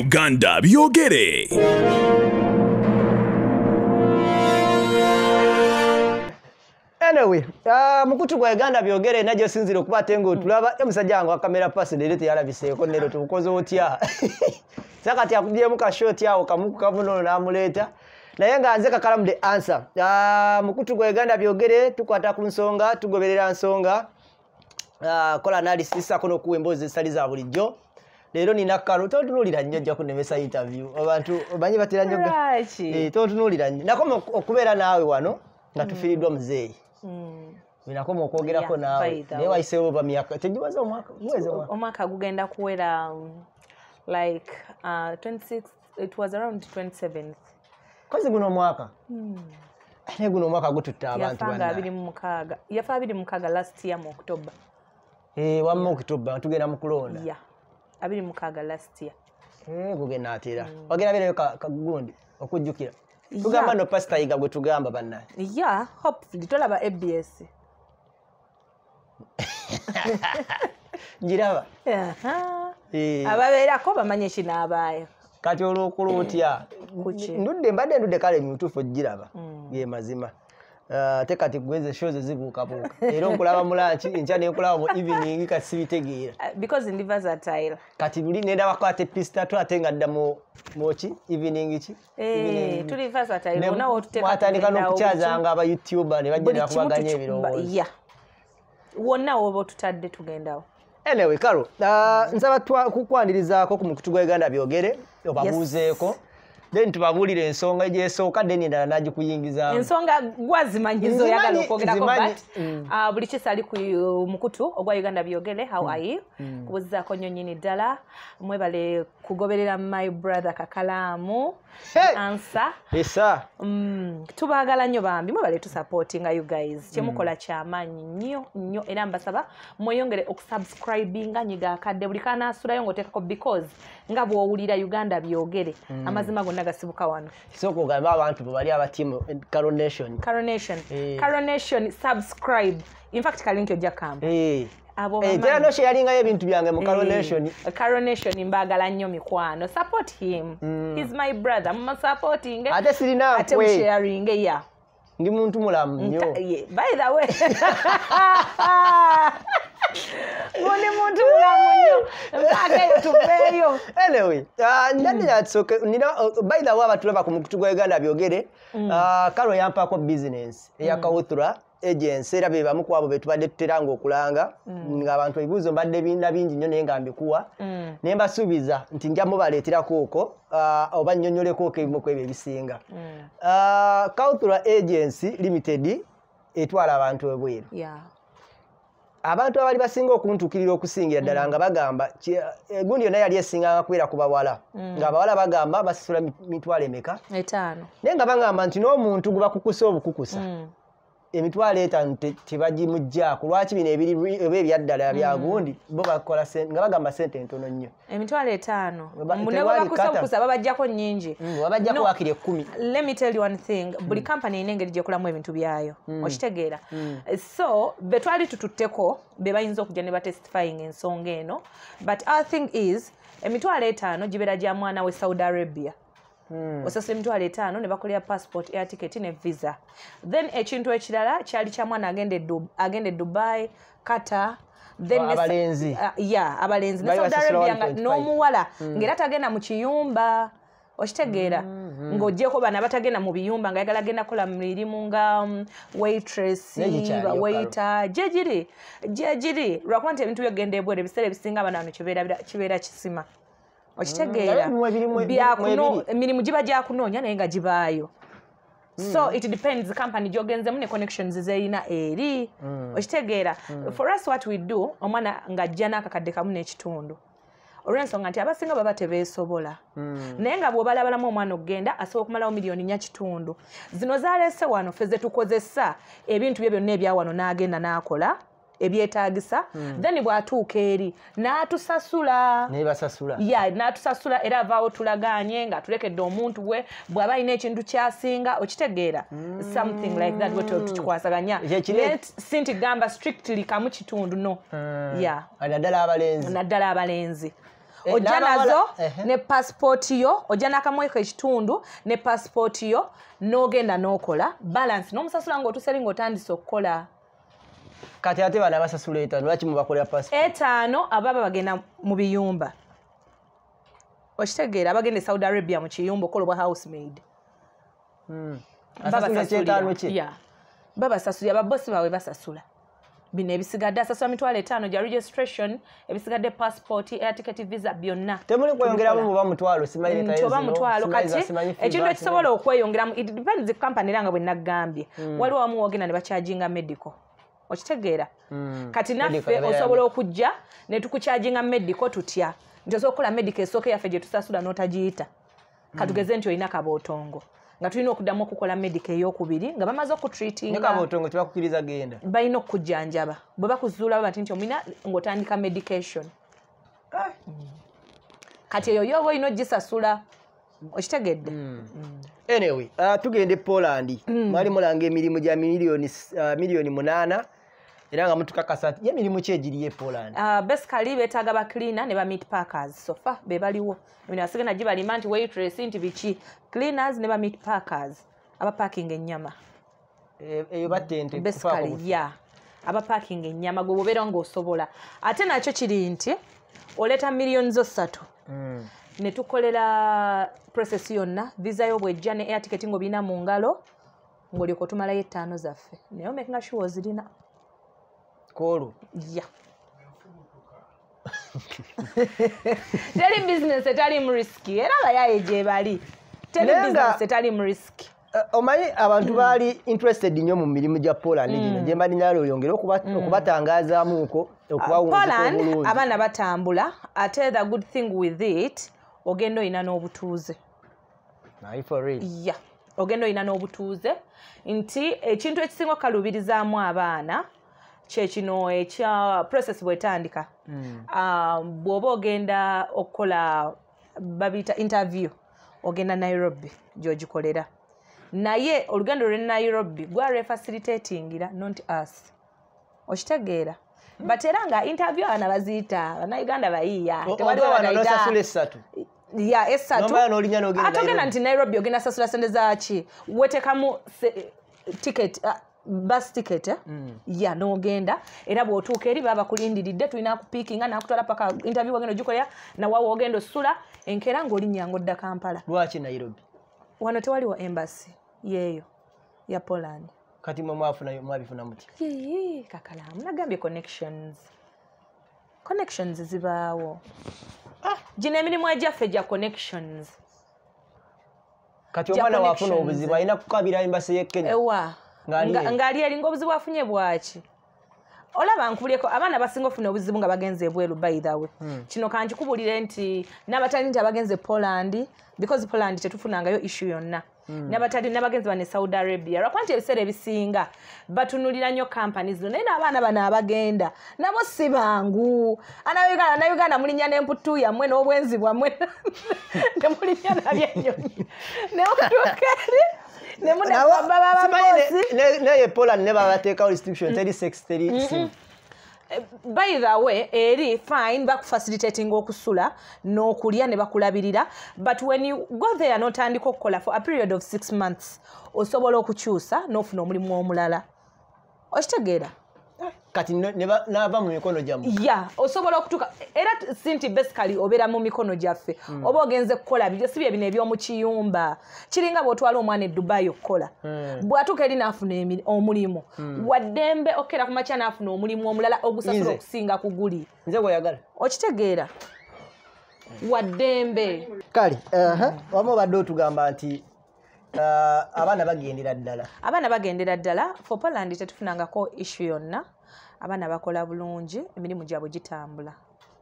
Uganda byogere uh, mukutu gwa uganda byogere najo sinzire okuba ate ngaotulaba omusajja eh, wange wakamera pasi nero teyalabiseeko nero tukukoze otya sakati akubyemu kashoti awo kamukukavunono namuleeta naye nga nze kakalamu the answer uh, mukutu gwa uganda byogere tukwata ku nsonga tugoberera nsonga uh, kola analysis akona okuwa emboozi ezitali za bulijjo leero nina kalo totunulira nnyo ojja kunemesa intervie abantu omanyi batera nyo eh, totunulira nnyo nakoma okubeera naawe wano nga mm. tufiiriddwa muzeeyi mm. enakoma okwogerako naawe naye wayiseewo bamyaka tegiwaza omwaka gugenda kuwera um, like uh, it was around 27th kozi guno omwaka hmm. naye guno omwaka gututta abantu yafa 26 last year mu october eh, wamma okutoba tugenda mu kulonda abiri mukaaga last year hmm, gugenda ateera hmm. ogera beerayo kagundi okujjukira tugamba no pasita yiga gwe tugamba banna ya hopefuly tolaba abs giraba ababeerako bamanye kinaabaayo kati olwokulu otya hmm. ndudde mbadde ndudde kale mutuufu ogiraba gemazima Eh, tekati kugenza show zezikukapuka era nkulaba mulanchi enca nenkulaba mu evening kati sibitegeera eh, kati luli nenda wakwata epista to ate nga dda muki evening kiwatandika eh, nokucyazanga abayoutube nebajjanira kubaganya ebirowoozo wonna woba otutadde tugendawo anyway karo nsaba kukwanirizaako ku mukutu gwa uganda byogere obabuuzeeko yes. then tubabuulira ensonga gyesooka then endala nagikuyingizamu ensonga gwazimanyizo yagala okwogerakobut uh, buli kisali ku uh, mukutu ogwa uganda byogere how mm. ai mm. kubuzizako nyonyini ddala mwebale kugoberera my brother kakalaamu ansa mm, tubaagala nnyo bambi mwebale tusupportinga you guys mm. kyemukola kyamaanyi nnyo nnyo era mbasaba mweyongere okusubscribinga nyiga akadde buli kanaasulayo ngaoteekako because nga bwowulira uganda byogere mm. amazima gonna gasibuka wano sokugamba abantu bwebali abatiimu coronation coronation eh. coronation subscribe infact kalinkyo jakamba eh. era eh, nosheyalingayo ebintu byange mu eh, caronation caronation mbagala nnyo mikwano support him is mm. my brother mumusupporting ate sirina atemusharinge ya ndi muntu mulamu nnyo by the way ndi muntu mulamu nnyo mpakeyo tuveeyo anyway ndadinatsoke ah, nina mm. uh, by the way abatulaba ku mukutu gwa uganda byogere kalo mm. ah, yampaako business eyakawuthura agency era be bamu kwabo betubadde tuteranga okulanga mm. ng'abantu ebibuuzo mbadde ebina bingi nnyo naye nga mbikuwa mm. naye mbasuubiza nti nja mubaleeterako okwo uh, oba nnyonnyolekooko ebimu ku ebyo ebisinga mm. uh, cultural agency limited etwala abantu ebweru yeah. abantu abali basinga okuntukirira okusingira ddala mm. nga bagamba egundi yonna yali esinganga kubeera ku bawala mm. nga abawala bagamba basasula mitwalo emeka naye nga bagamba nti n'omuntu gubakukusa obukukusa mm. emitwalo etaano tebagimugjaako lwaki bino ebiriba ebyaddala mm. byagundi nga bagamba sente entono nnyo emitwalo etaano nebakusakusa babajjako nyingi mm, babajjako wakiri ekkumi lemitel one thing mm. buli kampany erina engeri gyekolamu ebintu byayo okitegeera so betwali tututteko be bayinza okujja ne batestifying ensonga eno but our thing is emitwalo etaano gibeera gya mwana we saudi arabia mm. osasula emitwalo etaano ne bakolera passport air ticket ne visa then ekintu ekirala kyali kyamwana agenda e e dubai kata oh, uh, ya abalenzi ne saudi arabia n'omuwala hmm. ngaera tagenda mu kiyumba okitegeera hmm, hmm. ng'ogjeko bana batagenda mu biyumba ngaayagala genda kola mirimu nga um, waitress baweita gye giri gye giri lwakuba nti ebintu byogenda ebwera ebiseera ebisinga abana bano kibeera kisima okitegeera mm, byakuno emirimu giba gyakunoonya naye nga gibaayo mm. so it depends company gyogenzemu ne connections zeyina eri mm. okitegeera for us what we do omwana ng'ajja n'akakadde kamu n'ekitundu olwensonga nti abasinga baba tebeesobola naye nga bwobalabalamu omwana okugenda asobola okumalawo miliyoni nya kitundu zino zaleese wano fe zetukozesa ebintu byo byonna ebya wano n'agenda n'akola ebyetagisa mm. then bwatuuka eri natusasulaasasula yeah, natusasula era avaawo tulaganye nga tulekedde omuntu we bwaba alina ekintu kyasinga okitegeera mm. something like that tukikwasaganya sinti gamba strictly kamu kitundu no mm. yanaddala yeah. abalenzi eh, ojja nazo ne pasipooti yo ojja nakamweko ekitundu ne pasipooti yo n'ogenda n'okola balance n'omusasula ngaotuseri ngaotandise okukola kati ate bana basasula etaano lwaki mubakolera pasipo etaano abaaba bagenda mu biyumba okitegeera bagenda e saudi arabia mu kiyumba okola obwa house maid hmm. babasasulira babosi baabwe basasula bino ebisigadde asasula mitwalo etaano gya registration ebisigadde passport airticket visa byonna mm, ekintu ekisobola okweyongeramu it depends company era nga bwe naggambye hmm. waliwo wamu wogenda ne bakyajinga medical okitegeera hmm. kati naffe osobola okujja netukukyaginga mediko tutya nti osobola okukola mediko esooka yaffe gyetusasula notagiyita katugeze hmm. nti olina kabootongo nga tulina okuddamu okukola mediko eyokubiri nga bamaze okutritinga balina okukujjanjaba bwe bakuzuulaba bati nti omuina ngaotandika medication ah. kati eyo yooba olina ogisasula okitegedde hmm. anyway ah, tugende e poland mwali mulanga emirimu gya miliyoni ah, munaana era nga mutukakasa nti yemirimu ki egiriyo epoland ah, basicaly betaaga bacleana ne ba meat parkers sofa be baliwo nasigana gibalima nti waitress nti biki cleaners ne ba meat parkers abapaking ennyama e, eyo battentebasicaly ya abapaking ennyama gwe bobeera ngaosobola ate nakyo kiri nti oleeta millioni zo ssatu mm. netukolera process yonna visayo bwejja ne airticket ngaobirina mu ngalo ngaolyoka otumalayo ettaano zaffe naye omekinga shuwa ozirina kakolo ya teri bisinesi etali mu risiki era bayaye gye bali teri bisinesi etali mu risiki eh, omanyi abantu baali interested nnyo mu mirimu gya poland gino mm. gye mbalinaali oyongere mm. okubatangazaamuko okubawpoland ah, abaana batambula ate the good thing with it ogenda oyina n'obutuuze ya ogenda oyina n'obutuuze nti ekintu ekisinga okukalubirizaamu abaana kyekino ekya process bwetandika hmm. um, bwoba ogenda okukola babiyita interview ogenda nairobi gyogikolera naye olugendo lwe nairobi gwalwe facilitatingira not us okitegeera bat era nga interview abana baziyita bannauganda bayiiya esatuate ogenda ah, nti nairobi ogenda sasula sente zaki weteekamu ticket ah, basticket mm. ya nogenda era bwotuuka eri babakulindiridde tulina kupiikinga nakutwala paka intervie wagenda ogikolera nawawe ogenda osula enkeera ngaolinyanga odda kampala lwaki nairobi wano tewaliwo embasi yeeyo ya poland kati mwemwafunayo mwabifuna muti kakalamu nagambye connections connections zibaawo ah. gina emirimu egyaffe gya connections kati omwana wafuna obuzibu alina kukabira embasi yekenya ewa ngaali eringa obuzibu afunye bwaki olaba nkubulyeko abaana basinga ofuna obuzibu nga bagenze ebweru baithawe hmm. kino kankikubulire nti nabatali nti abagenze poland because poland tetufunangayo issu yonna hmm. nabatali hmm. nabagenze bane saudi arabia lwakuba nti ebiseera ebisinga batunulira nnyo kampani zino naye n'abaana bano abagenda nabo si bangu ana uganda mulinya nemputu yammwe n'obwenzi bwammwe nemulinya nabyenyonyi newetukeri nemunebabbosinaye poland ne babateekawo restriction mm-hmm. teri sex teri mm-hmm. eh, by the way eri fine bakufacilitatinga okusula n'okulya ne bakulabirira but when you go there n'otandika okukola for a period of six months osobola okukyusa n'ofuna omulimu omulala okitegeera kati naava mu mikono gyamu ya osobola okutuuka era sinti basicaly obeera mu mikono gyaffe hmm. oba ogenze kukola bio si bye bino ebyomukiyumba kiringa bweotwala omwana edubayi okukola hmm. bwatuuka eri naafuna omulimu hmm. waddembe okkera ku makya naafuna omulimu omulala ogusasula okusinga ku guli nze gweyagala okitegeera waddembe kale wamu obadde otugamba nti eh, abaana bagendera ddala abaana bagendera ddala for poland tetufunangako issue yonna abaana bakola bulungi emirimu gyabwe gitambula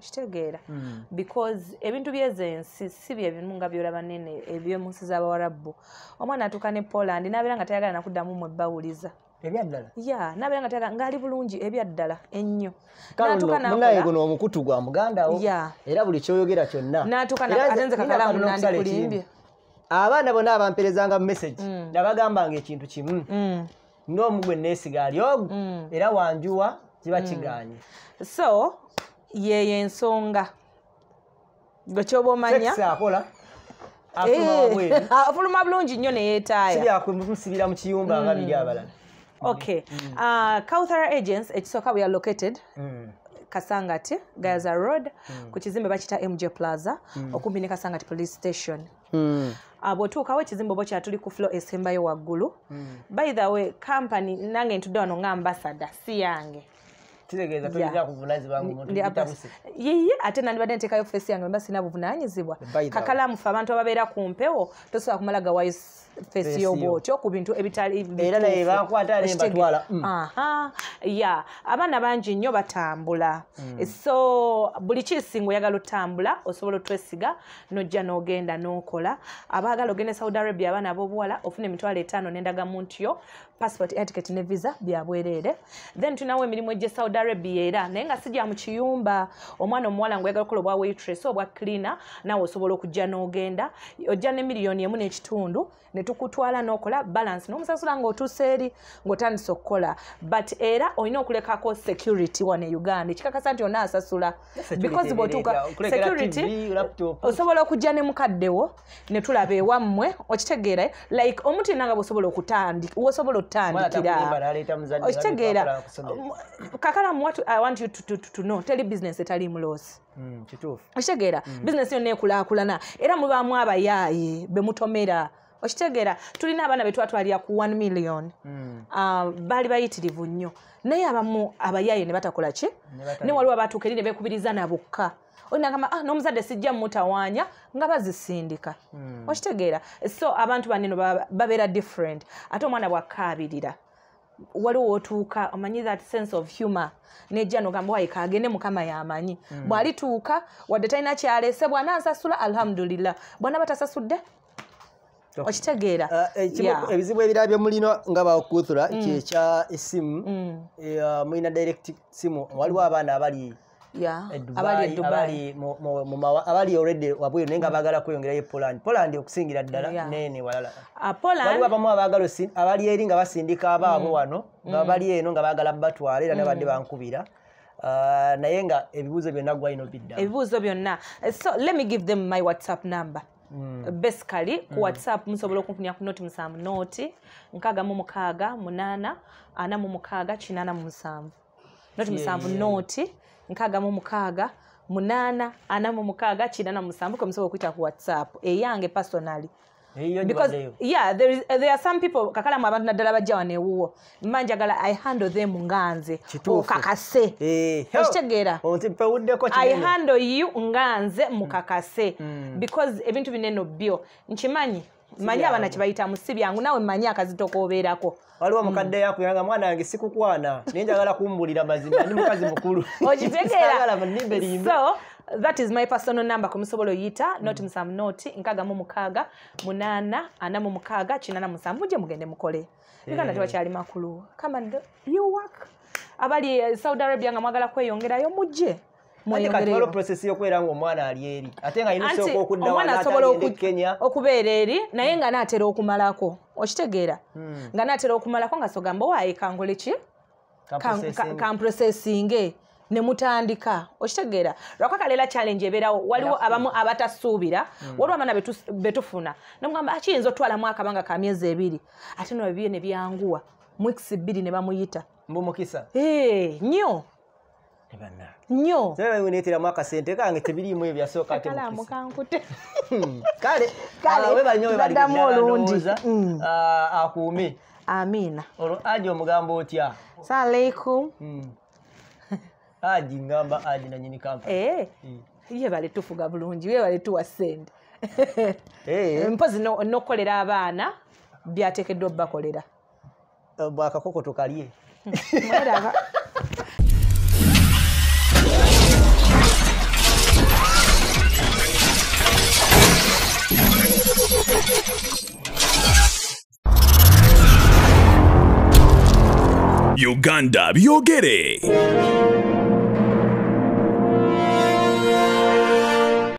kitegeera mm. because ebintu byezensi si byebimu nga byolabanene ebyomunsi zabawarabu omwana atuka ne poland nabeera nga tayagala nakuddamu mwebawuliza ya nabeera nga tayagala ngaali bulungi ebyaddala ennyo munaye guno omukutu gwa mugandawo era buli kyoyogera kyonna natukanaazenzekakalamunandikulimbye abaana bonna abampeerezanga mumessagi hmm. nabagambanga ekintu kimu hmm. nomugwe nesigaali ogu hmm. era wanjuwa ziba mm. kiganye so yeyo ensonga gwekyoba omanyaakola eh, afuluma bulungi nnyo neyeetaayamusibira mu kiyumba nga mm. biri abalala mm. okay cauthera ah, agents ekisooka we are located kasangati gaza road ku kizimbe bakita mj plaza okumbi ne kasangati police station ah, bwotuukawo ekizimbe oba kyatuli ku flo esembayo waggulu by the way company nange ntudde wano nga ambasada si yange tilegeeza tolina kuvunazibwa ngumuntuyiye ate nandiba nentekayo fesi yange mba sina buvunanyizibwa kakalamufe abantu ababeera ku mpewo tosobola kumala gawayo fesi yobwotyo ku bintu ebitaliera naye bakwata nembatwala mm. ya abaana bangi nnyo batambula mm. so buli kisinga oyagala otambula osobola otwesiga nojja n'ogenda n'okola abaagala ogende saudi arabia abaana ab'obuwala ofuna emitwalo etaano nendaga muntu yo passport etiquette ne visa byabwereere then tunawo emirimu egye saud mudarebi era naye nga sijja mu kiyumba omwana omuwala ngaoyagala okola obwa waitress obwa cleana naawe osobola okujja n'ogenda ojja ne miliyoni emu n'ekitundu ne tukutwala n'okola balance n'omusasula ng'otuuse eri ng'otandisa okukola but era olina okulekako security wano e uganda ekikakasa nti ona asasula because bwotuukasecurity osobola okujja ne mukaddewo ne tulaba ewammwe okitegeera like omuntu yenna nga bwosobola okutandika wosobola okutandikira okitegeera kakala mutaalamu what i want you to, to, to know teri business etali mulos mm, okitegeera mm. business yonna ekulaakulana era mubaamu abayaayi bemutomera okitegeera tulina abaana betwatwalira ku 1 million mm. uh, baali bayitirivu nnyo naye abamu abayaayi ne batakola ki ne waliwo abatuuka eri ne bekubiriza nabokka olinagamba ah, nomuzadde sijja mutawaanya nga bazisindika mm. okitegeera so abantu baneno babeera different ate omwana bwakaabirira waliwo wootuuka omanyi that sense of humor nejjano gamba waika agende mukama yamanyi mm. bwalituuka wadde talina kyalese bwanansasula alhamdulillah bwana batasasudde oh. okitegeera uh, eh, ebizibu ebirala byemulina nga bakuthura mm. kyekya esimu eh, mm. eh, uh, mulina direct simu waliwo abaana abali E, abali e olwedde wabweru naye nga baagala kweyongerayo e poland poland okusingira ddala nene walalawali ah, abamu abaagala abali eri nga basindika abaabo mm. wano nga mm. bali eno nga baagala batwala era nabadde mm. bankubira ah, naye nga ebibuuzo byonna gwalino bidda ebibuuzo byonna so letmi give them my whatsapp number Mm. basicaly ku mm. whatsapp musobola okunfunira ku nooti musanvu nooti nkaaga mu mukaaga munaana ana mu mukaaga kinaana mu musanvu nooti musanvu nooti nkaaga mu mukaaga munaana ana mu mukaaga kina na musanvu ke musobola okwyita ku whatsapp eyange personally kakalamu abantu naddala bajja wanewuwo manjagala ihando them nga nze okakase ekitegeeraihando eh, you nga nze mukakase mm. because ebintu binene bbyo nkimanyi manyi abaana kyebayitamu si byangu naawe manyi akazito koobeerako waliwo mm. mukadde yakuyanga mwana wange sikukwana naye njagala kumbulira mazima ni mukazi mukulu okitegeeraso that is my personal number kwemusobola oyita not musanvu noti nkaaga mu mukaaga munaana ana mu mukaaga kinaana musanvu muje mugende mukole eh. uganda tewakyali makulu kamad you work abali south eh, arabia nga mwagala kweyongerayo mujje kaolo prosesi yokubeeranga omwana ali eri ate nga yinaokuddaomwanaasobolaokenya okubeera eri naye nga natera okumalako okitegeera hmm. nga natera okumalako nga sogamba owaye kangole ki kamprosesinge nemutandika okitegeera lwakwa kaleera challenge ebeerawo waliwo abamu abatasuubira hmm. waliwo abaana betufuna nomugamba akiyinza otwala mwaka banga ka myezi ebiri ate nobibye ne byanguwa mwikisi bbiri ne bamuyita mbumukisa nnyo Eh, nnyo neetera mu akasente kange tebiriimu ebyasooka tekalamukankutekalewebanyowebaddamu hmm. ah, olundi hmm. ah, akuume amiina olwo aji omugambo otya salaikum hmm. aji ngamba aji nanyini kampa eh. yebale tufuga bulungi yebale tuwa sente eh. mpozi nokukolera abaana byatekeddwa obubakolera bwakakokotokalye Uganda byogere.